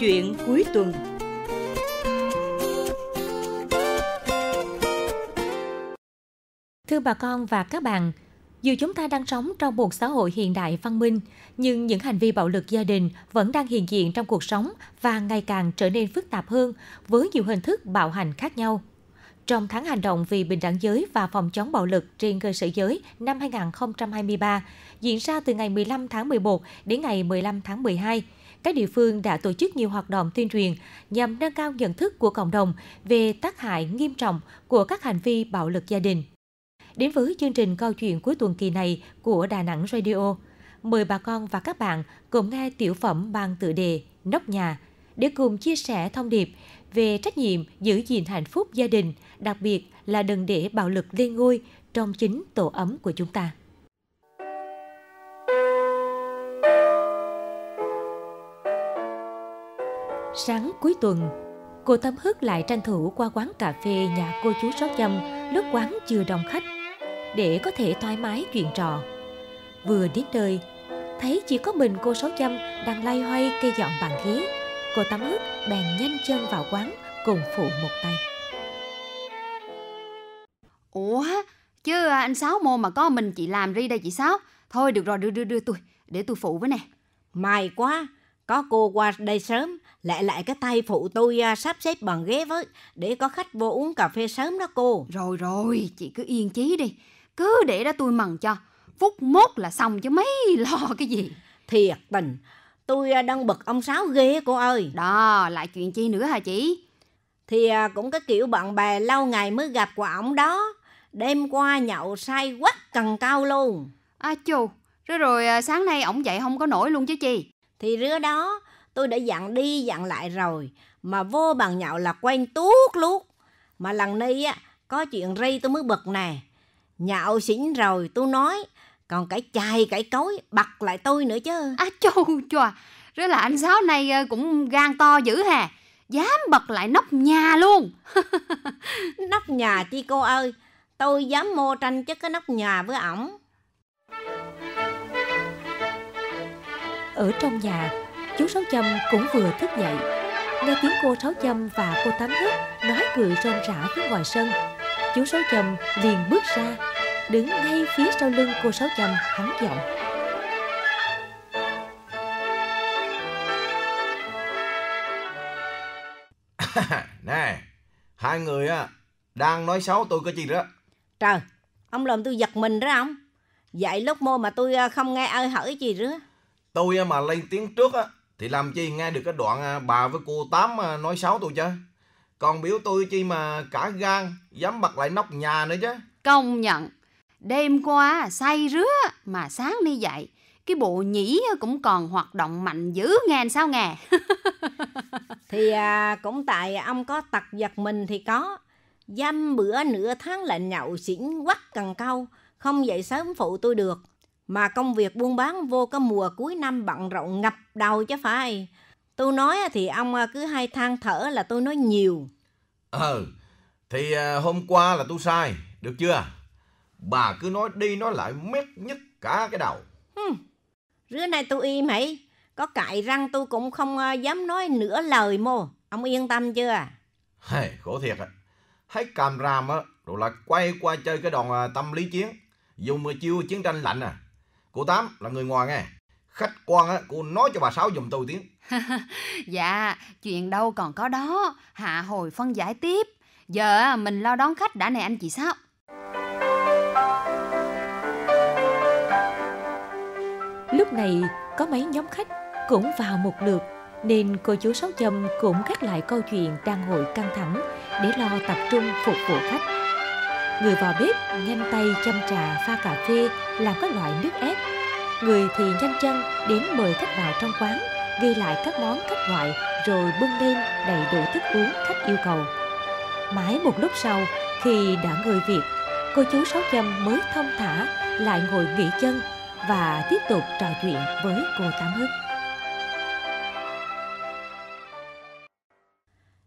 chuyện cuối tuần Thưa bà con và các bạn, dù chúng ta đang sống trong một xã hội hiện đại văn minh, nhưng những hành vi bạo lực gia đình vẫn đang hiện diện trong cuộc sống và ngày càng trở nên phức tạp hơn với nhiều hình thức bạo hành khác nhau. Trong tháng hành động vì bình đẳng giới và phòng chống bạo lực trên cơ sở giới năm 2023, diễn ra từ ngày 15 tháng 11 đến ngày 15 tháng 12, các địa phương đã tổ chức nhiều hoạt động tuyên truyền nhằm nâng cao nhận thức của cộng đồng về tác hại nghiêm trọng của các hành vi bạo lực gia đình. Đến với chương trình câu chuyện cuối tuần kỳ này của Đà Nẵng Radio, mời bà con và các bạn cùng nghe tiểu phẩm bằng tựa đề Nóc nhà để cùng chia sẻ thông điệp về trách nhiệm giữ gìn hạnh phúc gia đình, đặc biệt là đừng để bạo lực lên ngôi trong chính tổ ấm của chúng ta. Sáng cuối tuần, cô Tâm Hức lại tranh thủ qua quán cà phê nhà cô chú Sót Dâm lúc quán chưa đông khách để có thể thoải mái chuyện trò. Vừa đến nơi, thấy chỉ có mình cô Sót Dâm đang lay hoay cây dọn bàn ghế. Cô Tâm Hức bèn nhanh chân vào quán cùng phụ một tay. Ủa, chứ à, anh Sáu môn mà có mình chị làm ri đây chị Sáu. Thôi được rồi, đưa đưa đưa tôi, để tôi phụ với nè. May quá, có cô qua đây sớm, lại lại cái tay phụ tôi à, sắp xếp bàn ghế với để có khách vô uống cà phê sớm đó cô. Rồi rồi, chị cứ yên chí đi. Cứ để đó tôi mần cho. Phút mốt là xong chứ mấy lo cái gì. Thiệt tình, tôi à, đang bực ông Sáu ghê cô ơi. Đó, lại chuyện chi nữa hả chị? Thì à, cũng cái kiểu bạn bè lâu ngày mới gặp của ổng đó. Đêm qua nhậu say quắc cần cao luôn. À chù, rồi rồi sáng nay ổng dậy không có nổi luôn chứ chi. Thì rứa đó, Tôi đã dặn đi dặn lại rồi, mà vô bằng nhậu là quen tuốt luôn Mà lần này á, có chuyện ri tôi mới bực nè. nhậu xỉn rồi tôi nói, còn cái chai cái cối bật lại tôi nữa chứ. À chù chùa, rồi là anh Sáu này ờ, cũng gan to dữ hè Dám bật lại nóc nhà luôn. nóc nhà chi cô ơi, tôi dám mô tranh chứ cái nóc nhà với ổng. Ở trong nhà, chú Sáu Châm cũng vừa thức dậy. Nghe tiếng cô Sáu Châm và cô Tám thức nói cười rôm rã phía ngoài sân. Chú Sáu Châm liền bước ra, đứng ngay phía sau lưng cô Sáu Châm hắn giọng. nè, hai người á đang nói xấu tôi cái gì đó. Trời, ông làm tôi giật mình đó ông. Vậy lúc mô mà tôi à, không nghe ơi hỏi gì nữa. Tôi à, mà lên tiếng trước á thì làm chi nghe được cái đoạn à, bà với cô Tám à, nói xấu tôi chứ Còn biểu tôi chi mà cả gan Dám bật lại nóc nhà nữa chứ Công nhận Đêm qua à, say rứa mà sáng đi dậy cái bộ nhĩ cũng còn hoạt động mạnh dữ nghe sao nghe? thì à, cũng tại ông có tật giật mình thì có dăm bữa nửa tháng là nhậu xỉn quắc cần câu không dậy sớm phụ tôi được mà công việc buôn bán vô có mùa cuối năm bận rộn ngập đầu chứ phải. Tôi nói thì ông à, cứ hay than thở là tôi nói nhiều. Ờ, thì à, hôm qua là tôi sai, được chưa? Bà cứ nói đi nói lại mét nhất cả cái đầu. Hừm, rứa này tôi im hãy. Có cạy răng tôi cũng không à, dám nói nửa lời mô. Ông yên tâm chưa? Hey, khổ thiệt à. Hãy cầm ram á, rồi là quay qua chơi cái đòn tâm lý chiến. Dùng chiêu chiến tranh lạnh à. Cô Tám là người ngoài nghe. Khách quan á, cô nói cho bà Sáu dùm tôi tiếng. dạ, chuyện đâu còn có đó. Hạ hồi phân giải tiếp. Giờ mình lo đón khách đã nè anh chị Sáu. Lúc này có mấy nhóm khách cũng vào một lượt nên cô chú Sáu Châm cũng gác lại câu chuyện đang hội căng thẳng để lo tập trung phục vụ khách. Người vào bếp nhanh tay chăm trà pha cà phê làm các loại nước ép. Người thì nhanh chân đến mời khách vào trong quán, ghi lại các món các loại rồi bưng lên đầy đủ thức uống khách yêu cầu. Mãi một lúc sau, khi đã người việc cô chú Sáu Châm mới thông thả lại ngồi nghỉ chân và tiếp tục trò chuyện với cô Tám Hức.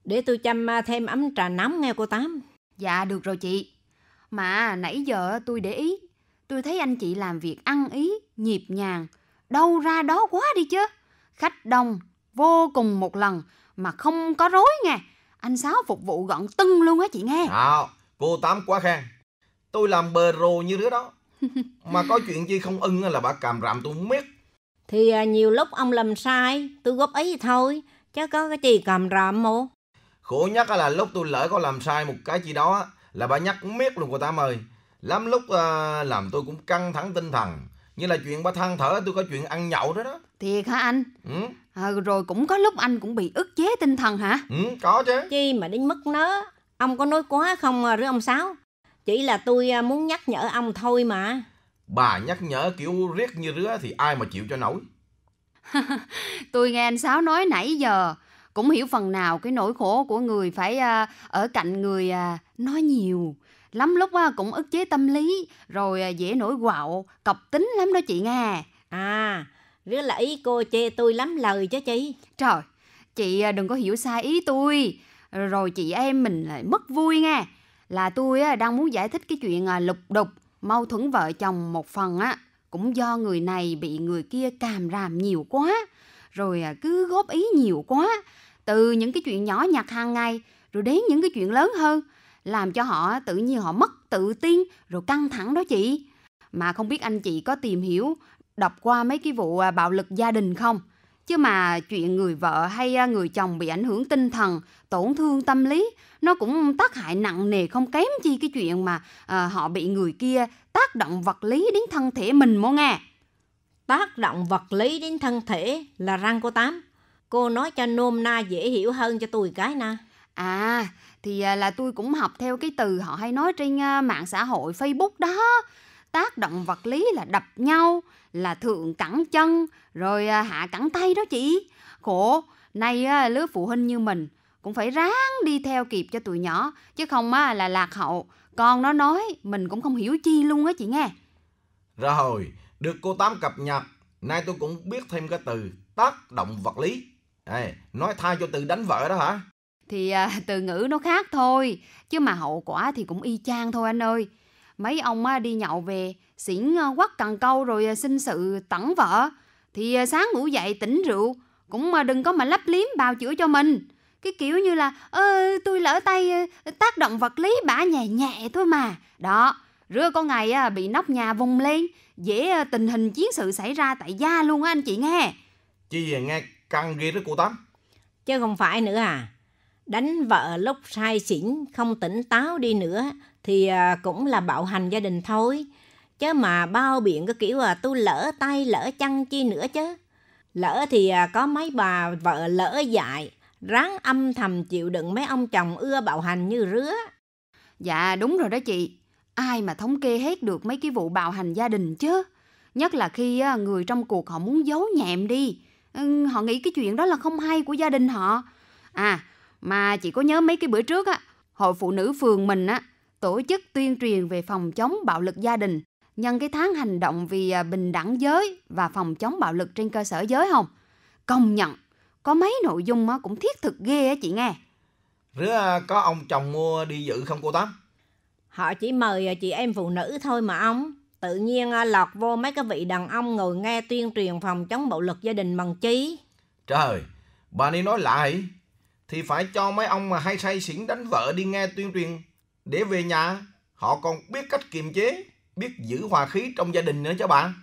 Để tôi chăm à, thêm ấm trà nóng nghe cô Tám. Dạ được rồi chị. Mà nãy giờ tôi để ý, tôi thấy anh chị làm việc ăn ý, nhịp nhàng, đâu ra đó quá đi chứ. Khách đông, vô cùng một lần, mà không có rối nghe. Anh Sáu phục vụ gọn tưng luôn á chị nghe. Nào, cô Tám quá khen. Tôi làm bờ rồ như đứa đó. mà có chuyện gì không ưng là bà càm rạm tôi không biết. Thì à, nhiều lúc ông làm sai, tôi góp ý thôi, chứ có cái gì càm rạm mô. Khổ nhất là lúc tôi lỡ có làm sai một cái gì đó là bà nhắc miết luôn cô Tám ơi. Lắm lúc à, làm tôi cũng căng thẳng tinh thần. Như là chuyện bà than thở tôi có chuyện ăn nhậu đó đó. Thiệt hả anh? Ừ. À, rồi cũng có lúc anh cũng bị ức chế tinh thần hả? Ừ, có chứ. Chi mà đến mất nó, ông có nói quá không ờ, rứa ông Sáu? Chỉ là tôi muốn nhắc nhở ông thôi mà. Bà nhắc nhở kiểu riết như rứa thì ai mà chịu cho nổi. tôi nghe anh Sáu nói nãy giờ, cũng hiểu phần nào cái nỗi khổ của người phải à, ở cạnh người à, nói nhiều lắm lúc cũng ức chế tâm lý rồi à, dễ nổi quạo cọc tính lắm đó chị nghe à rứa là ý cô chê tôi lắm lời chứ chị trời chị đừng có hiểu sai ý tôi rồi chị em mình lại mất vui nghe là tôi đang muốn giải thích cái chuyện lục đục mâu thuẫn vợ chồng một phần á cũng do người này bị người kia càm ràm nhiều quá rồi à, cứ góp ý nhiều quá từ những cái chuyện nhỏ nhặt hàng ngày rồi đến những cái chuyện lớn hơn làm cho họ tự nhiên họ mất tự tin rồi căng thẳng đó chị mà không biết anh chị có tìm hiểu đọc qua mấy cái vụ à, bạo lực gia đình không chứ mà chuyện người vợ hay à, người chồng bị ảnh hưởng tinh thần tổn thương tâm lý nó cũng tác hại nặng nề không kém chi cái chuyện mà à, họ bị người kia tác động vật lý đến thân thể mình mô nghe tác động vật lý đến thân thể là răng của Tám. Cô nói cho nôm na dễ hiểu hơn cho tôi cái na À, thì à, là tôi cũng học theo cái từ họ hay nói trên à, mạng xã hội Facebook đó. Tác động vật lý là đập nhau, là thượng cẳng chân, rồi à, hạ cẳng tay đó chị. Khổ, nay lứa phụ huynh như mình cũng phải ráng đi theo kịp cho tụi nhỏ, chứ không á là lạc hậu. Con nó nói mình cũng không hiểu chi luôn á chị nghe. Rồi, được cô Tám cập nhật, nay tôi cũng biết thêm cái từ tác động vật lý. Ê, nói thay cho từ đánh vợ đó hả? Thì à, từ ngữ nó khác thôi, chứ mà hậu quả thì cũng y chang thôi anh ơi. Mấy ông á, à, đi nhậu về, xỉn à, quắt cần câu rồi xin à, sự tẩn vợ. Thì à, sáng ngủ dậy tỉnh rượu, cũng mà đừng có mà lấp liếm bào chữa cho mình cái kiểu như là ơ tôi lỡ tay tác động vật lý bả nhẹ nhẹ thôi mà đó rứa có ngày bị nóc nhà vùng lên dễ ờ, tình hình chiến sự xảy ra tại gia luôn á anh chị nghe chi à nghe căng ghê đó cô tám chứ không phải nữa à đánh vợ lúc say xỉn không tỉnh táo đi nữa thì ờ, cũng là bạo hành gia đình thôi chứ mà bao biện cái kiểu là ờ, tôi lỡ tay lỡ chân chi nữa chứ lỡ thì có mấy bà vợ lỡ dại ráng âm thầm chịu đựng mấy ông chồng ưa bạo hành như rứa dạ đúng rồi đó chị ai mà thống kê hết được mấy cái vụ bạo hành gia đình chứ. Nhất là khi người trong cuộc họ muốn giấu nhẹm đi. Ừ, họ nghĩ cái chuyện đó là không hay của gia đình họ. À, mà chị có nhớ mấy cái bữa trước á, hội phụ nữ phường mình á, tổ chức tuyên truyền về phòng chống bạo lực gia đình nhân cái tháng hành động vì à, bình đẳng giới và phòng chống bạo lực trên cơ sở giới không? Công nhận, có mấy nội dung á cũng thiết thực ghê á chị nghe. Rứa à, có ông chồng mua đi dự không cô Tám? Họ chỉ mời à, chị em phụ nữ thôi mà ông. Tự nhiên à, lọt vô mấy cái vị đàn ông ngồi nghe tuyên truyền phòng chống bạo lực gia đình bằng chí. Trời, bà đi nói lại. Thì phải cho mấy ông mà hay say xỉn đánh vợ đi nghe tuyên truyền. Để về nhà, họ còn biết cách kiềm chế, biết giữ hòa khí trong gia đình nữa chứ bà.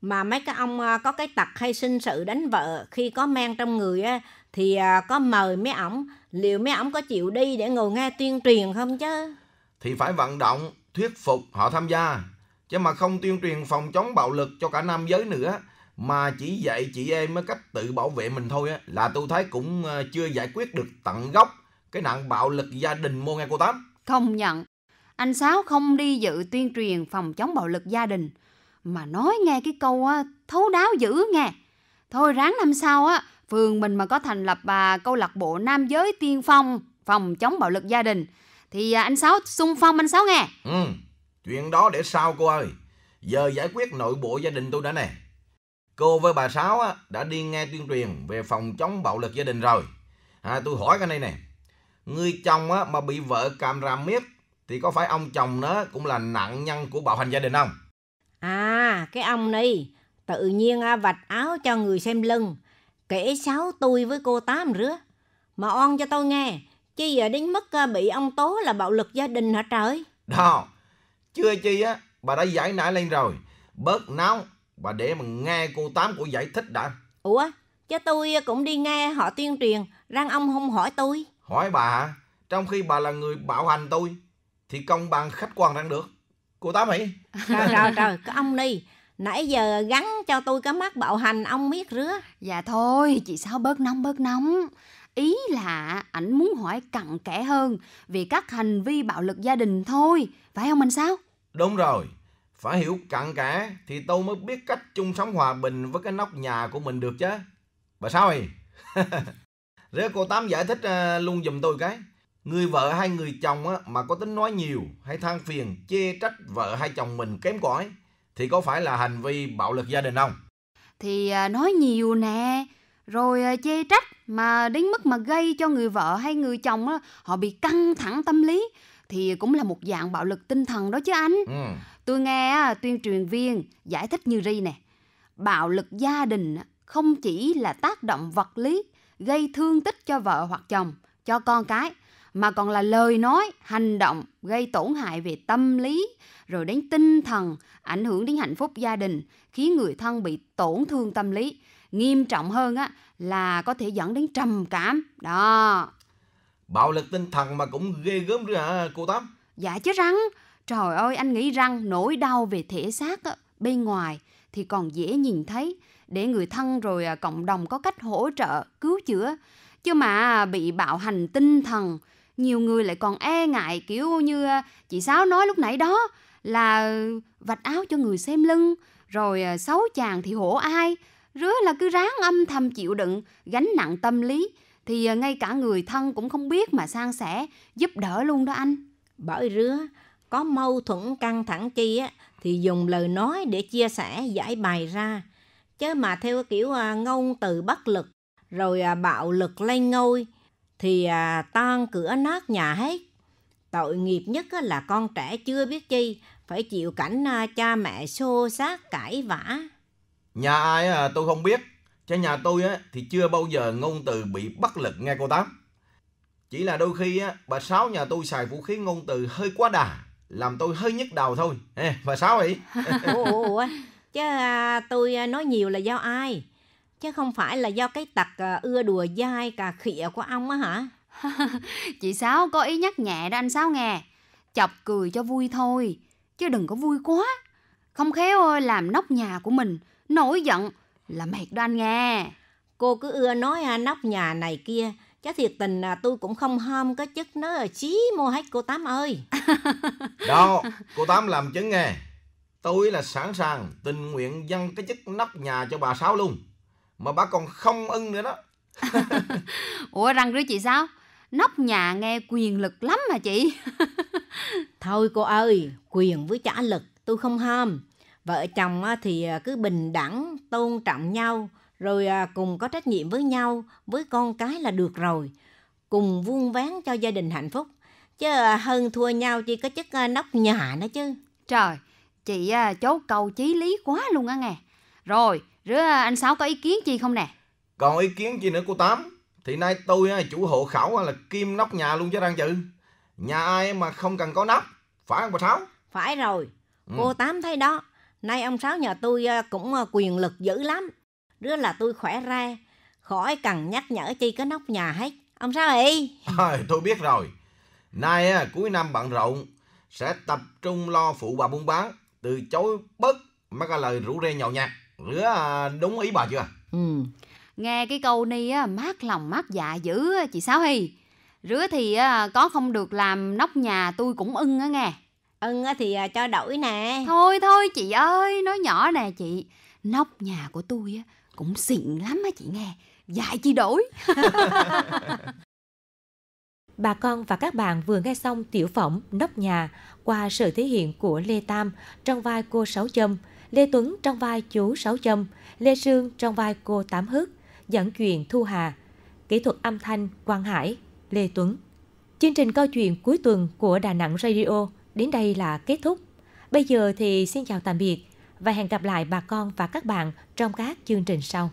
Mà mấy cái ông à, có cái tật hay sinh sự đánh vợ khi có men trong người á, thì có mời mấy ổng, liệu mấy ổng có chịu đi để ngồi nghe tuyên truyền không chứ? thì phải vận động, thuyết phục họ tham gia. Chứ mà không tuyên truyền phòng chống bạo lực cho cả nam giới nữa mà chỉ dạy chị em mới cách tự bảo vệ mình thôi là tôi thấy cũng ờ, chưa giải quyết được tận gốc cái nạn bạo lực gia đình mô nghe cô Tám. Không nhận, anh Sáu không đi dự tuyên truyền phòng chống bạo lực gia đình mà nói nghe cái câu ờ, thấu đáo dữ nghe. Thôi ráng năm sau á, phường mình mà có thành lập bà câu lạc bộ nam giới tiên phong phòng chống bạo lực gia đình thì à, anh Sáu xung phong anh Sáu nghe Ừ Chuyện đó để sau cô ơi Giờ giải quyết nội bộ gia đình tôi đã nè Cô với bà Sáu á, đã đi nghe tuyên truyền về phòng chống bạo lực gia đình rồi à, Tôi hỏi cái này nè Người chồng á, mà bị vợ càm ràm miết Thì có phải ông chồng nó cũng là nạn nhân của bạo hành gia đình không? À cái ông này Tự nhiên à, vạch áo cho người xem lưng Kể sáu tôi với cô tám rứa Mà on cho tôi nghe chi giờ đến mức ờ, bị ông Tố là bạo lực gia đình hả trời? Đó, chưa chi á, bà đã giải nãy lên rồi. Bớt náo, bà để mà nghe cô Tám của giải thích đã. Ủa, chứ tôi cũng đi nghe họ tuyên truyền, rằng ông không hỏi tôi. Hỏi bà Trong khi bà là người bạo hành tôi, thì công bằng khách quan rằng được. Cô Tám hỉ? Trời trời trời, cái ông đi. Nãy giờ gắn cho tôi cái mắt bạo hành ông miết rứa. Dạ thôi, chị sao bớt nóng bớt nóng ý là ảnh muốn hỏi cặn kẽ hơn vì các hành vi bạo lực gia đình thôi phải không anh sao đúng rồi phải hiểu cặn kẽ thì tôi mới biết cách chung sống hòa bình với cái nóc nhà của mình được chứ bà sao ơi rứa cô tám giải thích ờ, luôn giùm tôi cái người vợ hay người chồng mà có tính nói nhiều hay than phiền chê trách vợ hay chồng mình kém cỏi thì có phải là hành vi bạo lực gia đình không thì ờ, nói nhiều nè rồi à, chê trách mà đến mức mà gây cho người vợ hay người chồng đó, họ bị căng thẳng tâm lý thì cũng là một dạng bạo lực tinh thần đó chứ anh. Ừ. Tôi nghe tuyên truyền viên giải thích như ri nè. Bạo lực gia đình không chỉ là tác động vật lý gây thương tích cho vợ hoặc chồng, cho con cái mà còn là lời nói, hành động gây tổn hại về tâm lý rồi đến tinh thần, ảnh hưởng đến hạnh phúc gia đình, khiến người thân bị tổn thương tâm lý nghiêm trọng hơn á là có thể dẫn đến trầm cảm đó bạo lực tinh thần mà cũng ghê gớm nữa hả cô tám dạ chứ răng trời ơi anh nghĩ rằng nỗi đau về thể xác á, bên ngoài thì còn dễ nhìn thấy để người thân rồi à, cộng đồng có cách hỗ trợ cứu chữa chứ mà à, bị bạo hành tinh thần nhiều người lại còn e ngại kiểu như à, chị Sáu nói lúc nãy đó là vạch áo cho người xem lưng rồi xấu chàng thì hổ ai rứa là cứ ráng âm thầm chịu đựng gánh nặng tâm lý thì ờ, ngay cả người thân cũng không biết mà san sẻ giúp đỡ luôn đó anh bởi rứa có mâu thuẫn căng thẳng chi á thì dùng lời nói để chia sẻ giải bài ra chứ mà theo kiểu à, ngôn từ bất lực rồi à, bạo lực lên ngôi thì à, tan cửa nát nhà hết tội nghiệp nhất là con trẻ chưa biết chi phải chịu cảnh cha mẹ xô xát cãi vã Nhà ai à, tôi không biết, chứ nhà tôi á, thì chưa bao giờ ngôn từ bị bất lực nghe cô Tám. Chỉ là đôi khi á, bà Sáu nhà tôi xài vũ khí ngôn từ hơi quá đà, làm tôi hơi nhức đầu thôi. Ê, bà Sáu ấy. ủa, ủa, chứ à, tôi à, nói nhiều là do ai? Chứ không phải là do cái tật à, ưa đùa dai cà khịa của ông á hả? chị Sáu có ý nhắc nhẹ đó anh Sáu nghe. Chọc cười cho vui thôi, chứ đừng có vui quá. Không khéo làm nóc nhà của mình nổi giận là mệt đó anh nghe. Cô cứ ưa nói à, nóc nhà này kia, chứ thiệt tình là tôi cũng không hôm cái chức nó ở à, chí mua hết cô Tám ơi. Đó, cô Tám làm chứng nghe. Tôi là sẵn sàng tình nguyện dâng cái chức nóc nhà cho bà Sáu luôn. Mà bà còn không ưng nữa đó. Ủa răng rứa chị sao? Nóc nhà nghe quyền lực lắm mà chị. Thôi cô ơi, quyền với trả lực tôi không ham vợ chồng thì à, cứ bình đẳng tôn trọng nhau rồi à, cùng có trách nhiệm với nhau với con cái là được rồi cùng vuông ván cho gia đình hạnh phúc chứ à, hơn thua nhau chỉ có chất nóc nhà nữa chứ trời chị chốt cầu chí lý quá luôn á nghe rồi rứa anh sáu có ý kiến gì không nè còn ý kiến gì nữa cô tám thì nay tôi chủ hộ khẩu là kim nóc nhà luôn chứ đang chữ nhà ai mà không cần có nóc phải không bà sáu phải rồi cô ừ. tám thấy đó Nay ông Sáu nhà tôi ờ, cũng ờ, quyền lực dữ lắm. Rứa là tôi khỏe ra, khỏi cần nhắc nhở chi cái nóc nhà hết. Ông Sáu ơi! À, tôi biết rồi. Nay ờ, cuối năm bận rộn, sẽ tập trung lo phụ bà buôn bán, từ chối bất mấy cái lời rủ rê nhậu nhạt. Rứa đúng ý bà chưa? Ừ. Nghe cái câu ni á, mát lòng mát dạ dữ chị Sáu Hy. Rứa thì có không được làm nóc nhà tôi cũng ưng á nghe. Ưng ừ, thì à, cho đổi nè Thôi thôi chị ơi Nói nhỏ nè chị Nóc nhà của tôi cũng xịn lắm á chị nghe Dạy chị đổi Bà con và các bạn vừa nghe xong tiểu phẩm Nóc nhà qua sự thể hiện của Lê Tam trong vai cô Sáu Châm, Lê Tuấn trong vai chú Sáu Châm, Lê Sương trong vai cô Tám Hước, dẫn chuyện Thu Hà, kỹ thuật âm thanh Quang Hải, Lê Tuấn. Chương trình câu chuyện cuối tuần của Đà Nẵng Radio – đến đây là kết thúc. Bây giờ thì xin chào tạm biệt và hẹn gặp lại bà con và các bạn trong các chương trình sau.